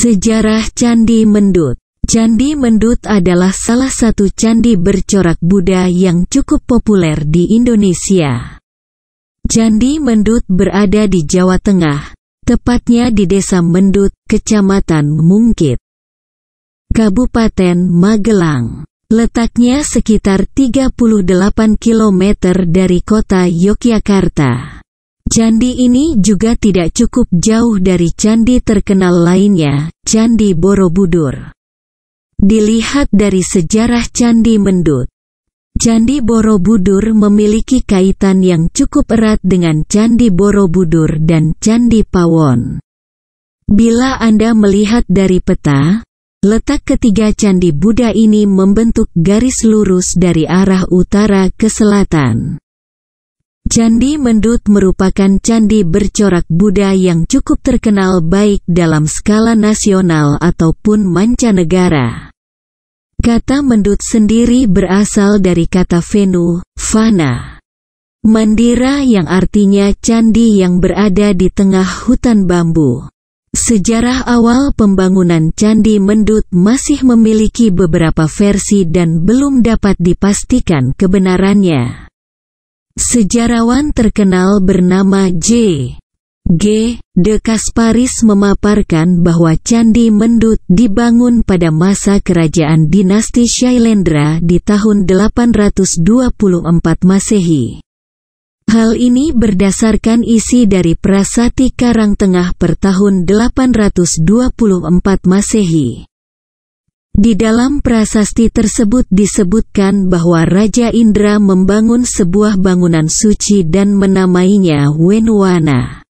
Sejarah Candi Mendut Candi Mendut adalah salah satu candi bercorak Buddha yang cukup populer di Indonesia. Candi Mendut berada di Jawa Tengah, tepatnya di Desa Mendut, Kecamatan Mungkit, Kabupaten Magelang. Letaknya sekitar 38 km dari kota Yogyakarta. Candi ini juga tidak cukup jauh dari candi terkenal lainnya, Candi Borobudur. Dilihat dari sejarah Candi Mendut, Candi Borobudur memiliki kaitan yang cukup erat dengan Candi Borobudur dan Candi Pawon. Bila Anda melihat dari peta, Letak ketiga candi Buddha ini membentuk garis lurus dari arah utara ke selatan. Candi Mendut merupakan candi bercorak Buddha yang cukup terkenal baik dalam skala nasional ataupun mancanegara. Kata mendut sendiri berasal dari kata Venu, Vana, Mandira yang artinya candi yang berada di tengah hutan bambu. Sejarah awal pembangunan Candi Mendut masih memiliki beberapa versi dan belum dapat dipastikan kebenarannya. Sejarawan terkenal bernama J. G. De Kasparis memaparkan bahwa Candi Mendut dibangun pada masa kerajaan dinasti Shailendra di tahun 824 Masehi. Hal ini berdasarkan isi dari Prasati Karang Tengah per tahun 824 Masehi. Di dalam prasasti tersebut disebutkan bahwa Raja Indra membangun sebuah bangunan suci dan menamainya Wenwana.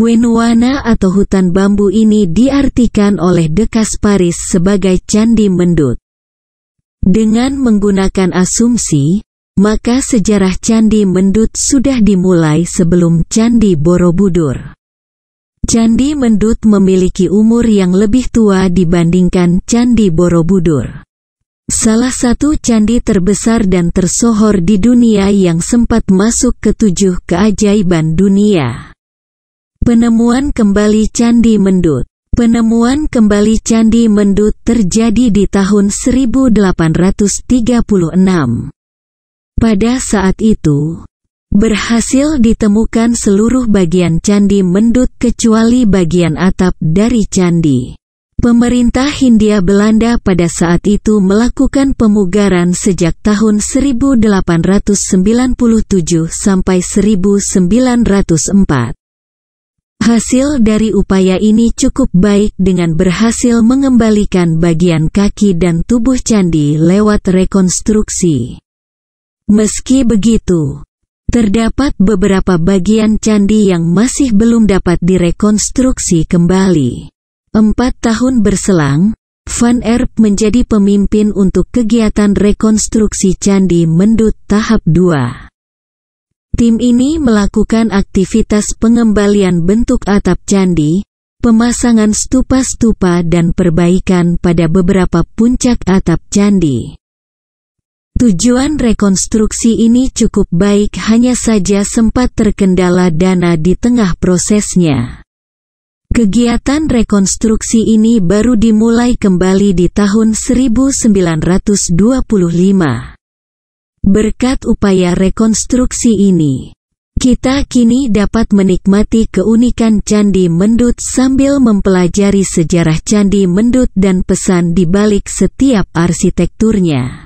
Wenwana atau hutan bambu ini diartikan oleh Dekas Paris sebagai candi mendut. Dengan menggunakan asumsi, maka sejarah candi mendut sudah dimulai sebelum candi Borobudur. Candi Mendut memiliki umur yang lebih tua dibandingkan Candi Borobudur. Salah satu candi terbesar dan tersohor di dunia yang sempat masuk ke tujuh keajaiban dunia. Penemuan kembali Candi Mendut Penemuan kembali Candi Mendut terjadi di tahun 1836. Pada saat itu, Berhasil ditemukan seluruh bagian candi mendut kecuali bagian atap dari candi. Pemerintah Hindia Belanda pada saat itu melakukan pemugaran sejak tahun 1897 sampai 1904. Hasil dari upaya ini cukup baik dengan berhasil mengembalikan bagian kaki dan tubuh candi lewat rekonstruksi. Meski begitu, terdapat beberapa bagian candi yang masih belum dapat direkonstruksi kembali. Empat tahun berselang, Van Erp menjadi pemimpin untuk kegiatan rekonstruksi Candi Mendut tahap 2. Tim ini melakukan aktivitas pengembalian bentuk atap candi, pemasangan stupa-stupa dan perbaikan pada beberapa puncak atap candi. Tujuan rekonstruksi ini cukup baik hanya saja sempat terkendala dana di tengah prosesnya. Kegiatan rekonstruksi ini baru dimulai kembali di tahun 1925. Berkat upaya rekonstruksi ini, kita kini dapat menikmati keunikan Candi Mendut sambil mempelajari sejarah Candi Mendut dan pesan di balik setiap arsitekturnya.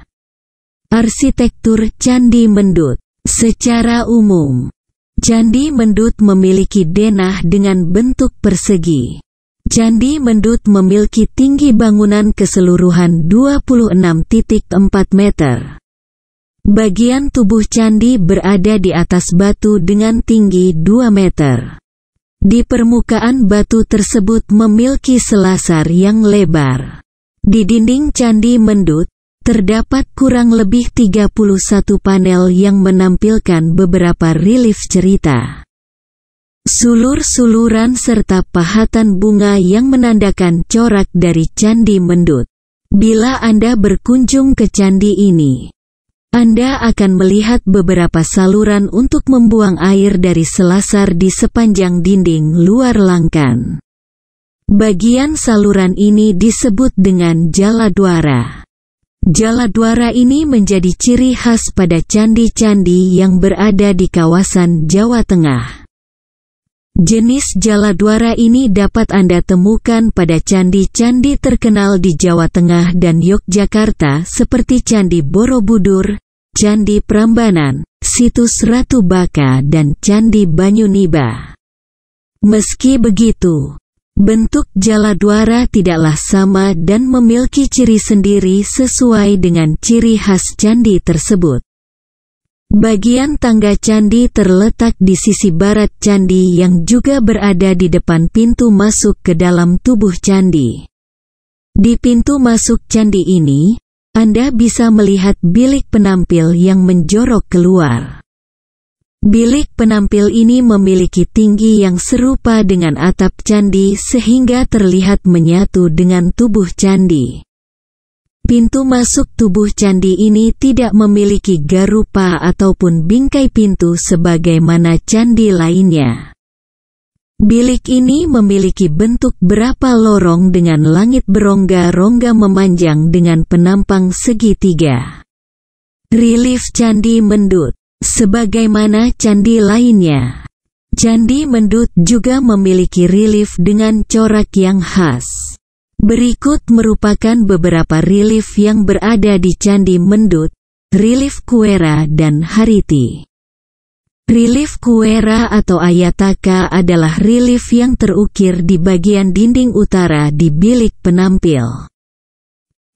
Arsitektur Candi Mendut Secara umum, Candi Mendut memiliki denah dengan bentuk persegi. Candi Mendut memiliki tinggi bangunan keseluruhan 26.4 meter. Bagian tubuh candi berada di atas batu dengan tinggi 2 meter. Di permukaan batu tersebut memiliki selasar yang lebar. Di dinding candi mendut, Terdapat kurang lebih 31 panel yang menampilkan beberapa relief cerita. Sulur-suluran serta pahatan bunga yang menandakan corak dari Candi Mendut. Bila Anda berkunjung ke candi ini, Anda akan melihat beberapa saluran untuk membuang air dari selasar di sepanjang dinding luar langkan. Bagian saluran ini disebut dengan Jaladwara. Jaladwara ini menjadi ciri khas pada candi-candi yang berada di kawasan Jawa Tengah. Jenis jaladwara ini dapat Anda temukan pada candi-candi terkenal di Jawa Tengah dan Yogyakarta seperti Candi Borobudur, Candi Prambanan, Situs Ratu Baka dan Candi Banyuniba. Meski begitu, Bentuk jala duara tidaklah sama dan memiliki ciri sendiri sesuai dengan ciri khas candi tersebut. Bagian tangga candi terletak di sisi barat candi yang juga berada di depan pintu masuk ke dalam tubuh candi. Di pintu masuk candi ini, Anda bisa melihat bilik penampil yang menjorok keluar. Bilik penampil ini memiliki tinggi yang serupa dengan atap candi sehingga terlihat menyatu dengan tubuh candi. Pintu masuk tubuh candi ini tidak memiliki garupa ataupun bingkai pintu sebagaimana candi lainnya. Bilik ini memiliki bentuk berapa lorong dengan langit berongga-rongga memanjang dengan penampang segitiga. Relief candi mendut Sebagaimana candi lainnya, candi mendut juga memiliki relief dengan corak yang khas. Berikut merupakan beberapa relief yang berada di candi mendut, relief Kuera dan Hariti. Relief Kuera atau Ayataka adalah relief yang terukir di bagian dinding utara di bilik penampil.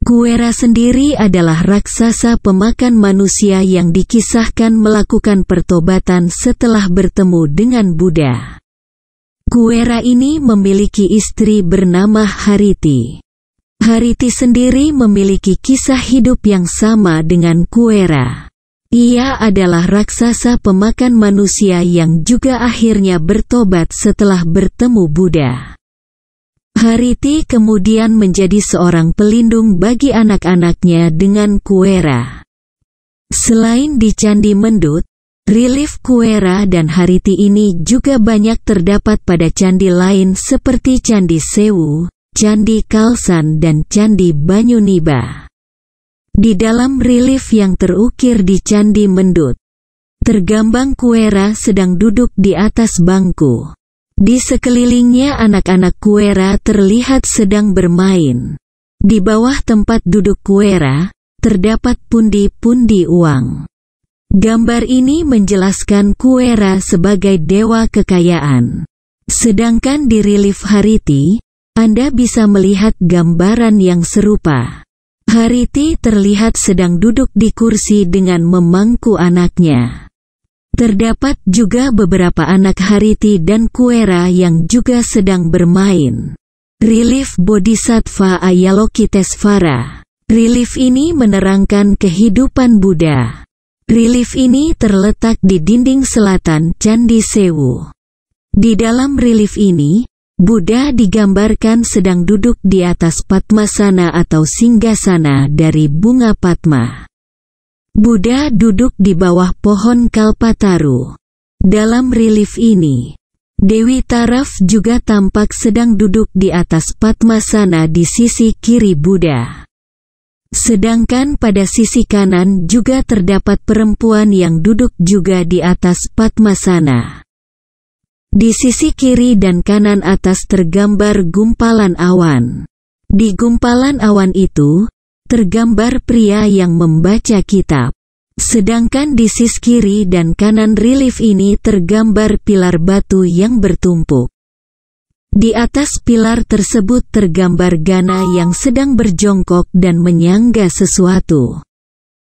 Kuera sendiri adalah raksasa pemakan manusia yang dikisahkan melakukan pertobatan setelah bertemu dengan Buddha. Kuera ini memiliki istri bernama Hariti. Hariti sendiri memiliki kisah hidup yang sama dengan Kuera. Ia adalah raksasa pemakan manusia yang juga akhirnya bertobat setelah bertemu Buddha. Hariti kemudian menjadi seorang pelindung bagi anak-anaknya dengan Kuera. Selain di Candi Mendut, relief Kuera dan Hariti ini juga banyak terdapat pada candi lain seperti Candi Sewu, Candi Kalsan dan Candi Banyuniba. Di dalam relief yang terukir di Candi Mendut, tergambang Kuera sedang duduk di atas bangku. Di sekelilingnya anak-anak Kuera terlihat sedang bermain. Di bawah tempat duduk Kuera, terdapat pundi-pundi uang. Gambar ini menjelaskan Kuera sebagai dewa kekayaan. Sedangkan di relief Hariti, Anda bisa melihat gambaran yang serupa. Hariti terlihat sedang duduk di kursi dengan memangku anaknya. Terdapat juga beberapa anak Hariti dan Kuera yang juga sedang bermain. Relief Bodhisattva Ayalokitesvara. Relief ini menerangkan kehidupan Buddha. Relief ini terletak di dinding selatan Candi Sewu. Di dalam relief ini, Buddha digambarkan sedang duduk di atas patmasana atau singgasana dari bunga patma. Buddha duduk di bawah pohon Kalpataru. Dalam relief ini, Dewi Taraf juga tampak sedang duduk di atas Padmasana di sisi kiri Buddha. Sedangkan pada sisi kanan juga terdapat perempuan yang duduk juga di atas Padmasana. Di sisi kiri dan kanan atas tergambar gumpalan awan. Di gumpalan awan itu, tergambar pria yang membaca kitab. Sedangkan di sisi kiri dan kanan relief ini tergambar pilar batu yang bertumpuk. Di atas pilar tersebut tergambar Gana yang sedang berjongkok dan menyangga sesuatu.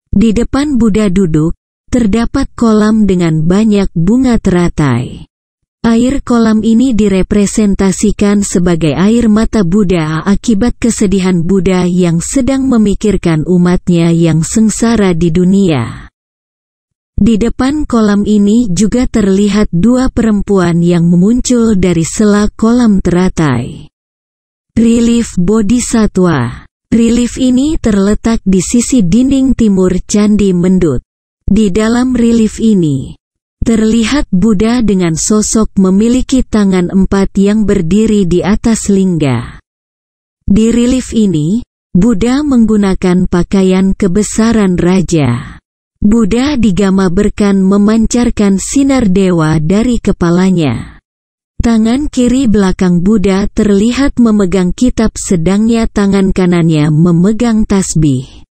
Di depan Buddha duduk, terdapat kolam dengan banyak bunga teratai. Air kolam ini direpresentasikan sebagai air mata Buddha akibat kesedihan Buddha yang sedang memikirkan umatnya yang sengsara di dunia. Di depan kolam ini juga terlihat dua perempuan yang muncul dari sela kolam teratai. Relief Bodhisattva Relief ini terletak di sisi dinding timur Candi Mendut. Di dalam relief ini, Terlihat Buddha dengan sosok memiliki tangan empat yang berdiri di atas lingga. Di relief ini, Buddha menggunakan pakaian kebesaran raja. Buddha digama berkan memancarkan sinar dewa dari kepalanya. Tangan kiri belakang Buddha terlihat memegang kitab sedangnya tangan kanannya memegang tasbih.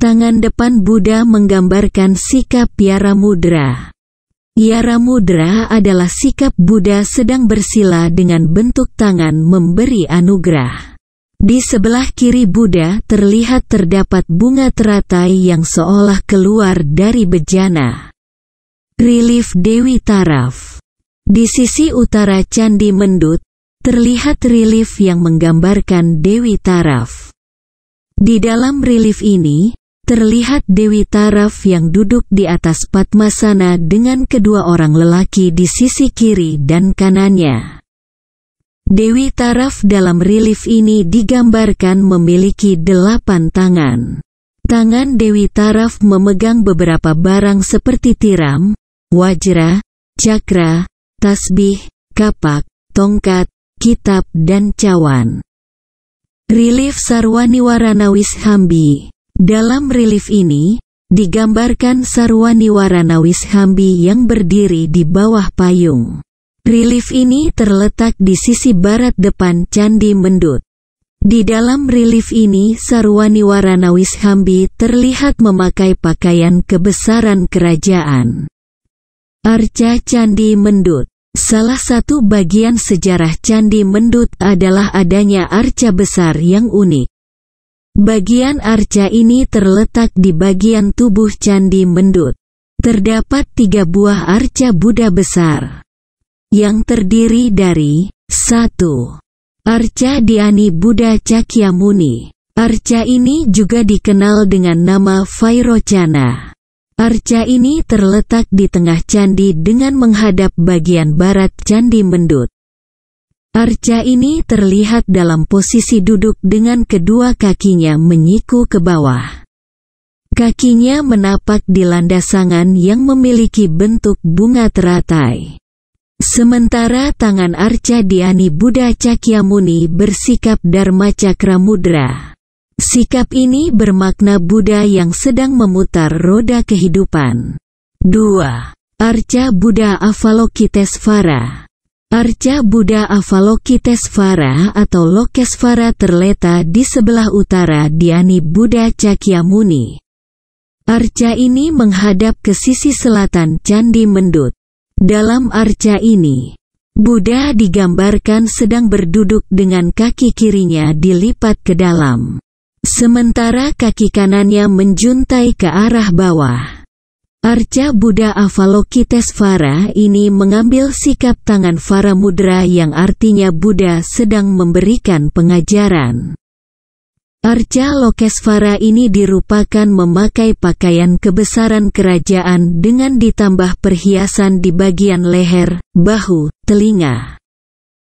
Tangan depan Buddha menggambarkan sikap piara mudra. Yaramudra adalah sikap Buddha sedang bersila dengan bentuk tangan memberi anugerah. Di sebelah kiri Buddha terlihat terdapat bunga teratai yang seolah keluar dari bejana. Relief Dewi Taraf Di sisi utara Candi Mendut, terlihat relief yang menggambarkan Dewi Taraf. Di dalam relief ini, terlihat Dewi Taraf yang duduk di atas Padmasana dengan kedua orang lelaki di sisi kiri dan kanannya. Dewi Taraf dalam relief ini digambarkan memiliki delapan tangan. Tangan Dewi Taraf memegang beberapa barang seperti tiram, wajra, cakra, tasbih, kapak, tongkat, kitab dan cawan. Relief Sarwani Waranawis Hambi dalam relief ini, digambarkan Sarwani Waranawis Hambi yang berdiri di bawah payung. Relief ini terletak di sisi barat depan Candi Mendut. Di dalam relief ini Sarwani Waranawis Hambi terlihat memakai pakaian kebesaran kerajaan. Arca Candi Mendut Salah satu bagian sejarah Candi Mendut adalah adanya arca besar yang unik. Bagian arca ini terletak di bagian tubuh Candi Mendut. Terdapat tiga buah arca Buddha besar, yang terdiri dari 1. Arca Diani Buddha Cakyamuni. Arca ini juga dikenal dengan nama Vairochana. Arca ini terletak di tengah candi dengan menghadap bagian barat Candi Mendut. Arca ini terlihat dalam posisi duduk dengan kedua kakinya menyiku ke bawah. Kakinya menapak di landasangan yang memiliki bentuk bunga teratai. Sementara tangan Arca Diani Buddha Cakyamuni bersikap Dharma Cakra Mudra. Sikap ini bermakna Buddha yang sedang memutar roda kehidupan. 2. Arca Buddha Avalokitesvara Arca Buddha Avalokitesvara atau Lokesvara terletak di sebelah utara Diani Buddha Cakyamuni. Arca ini menghadap ke sisi selatan Candi Mendut. Dalam arca ini, Buddha digambarkan sedang berduduk dengan kaki kirinya dilipat ke dalam. Sementara kaki kanannya menjuntai ke arah bawah. Arca Buddha Avalokitesvara ini mengambil sikap tangan Vara Mudra yang artinya Buddha sedang memberikan pengajaran. Arca Lokesvara ini dirupakan memakai pakaian kebesaran kerajaan dengan ditambah perhiasan di bagian leher, bahu, telinga.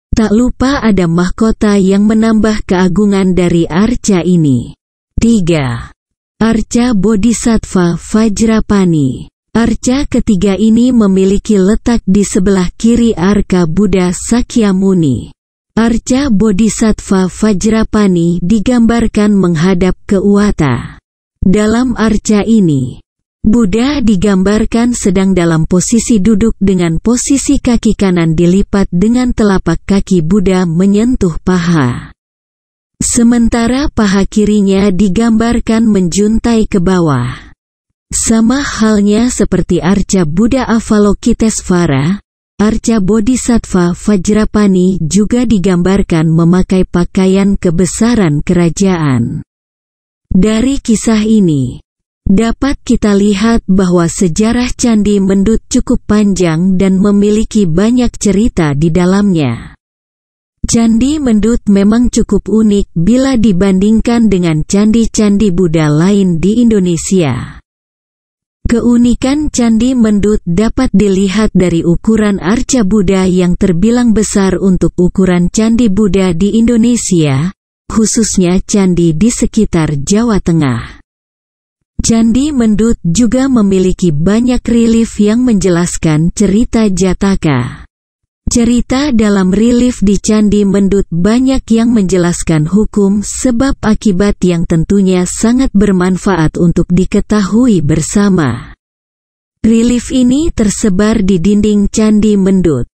Tak lupa ada mahkota yang menambah keagungan dari arca ini. 3. Arca Bodhisattva Vajrapani Arca ketiga ini memiliki letak di sebelah kiri arca Buddha Sakyamuni. Arca Bodhisattva Vajrapani digambarkan menghadap ke Uwata. Dalam arca ini, Buddha digambarkan sedang dalam posisi duduk dengan posisi kaki kanan dilipat dengan telapak kaki Buddha menyentuh paha. Sementara paha kirinya digambarkan menjuntai ke bawah. Sama halnya seperti Arca Buddha Avalokitesvara, Arca Bodhisattva Vajrapani juga digambarkan memakai pakaian kebesaran kerajaan. Dari kisah ini, dapat kita lihat bahwa sejarah candi mendut cukup panjang dan memiliki banyak cerita di dalamnya. Candi Mendut memang cukup unik bila dibandingkan dengan candi-candi Buddha lain di Indonesia. Keunikan Candi Mendut dapat dilihat dari ukuran arca Buddha yang terbilang besar untuk ukuran candi Buddha di Indonesia, khususnya candi di sekitar Jawa Tengah. Candi Mendut juga memiliki banyak relief yang menjelaskan cerita Jataka. Cerita dalam relief di Candi Mendut banyak yang menjelaskan hukum sebab akibat yang tentunya sangat bermanfaat untuk diketahui bersama. Relief ini tersebar di dinding Candi Mendut.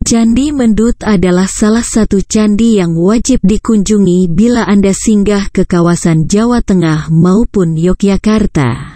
Candi Mendut adalah salah satu candi yang wajib dikunjungi bila Anda singgah ke kawasan Jawa Tengah maupun Yogyakarta.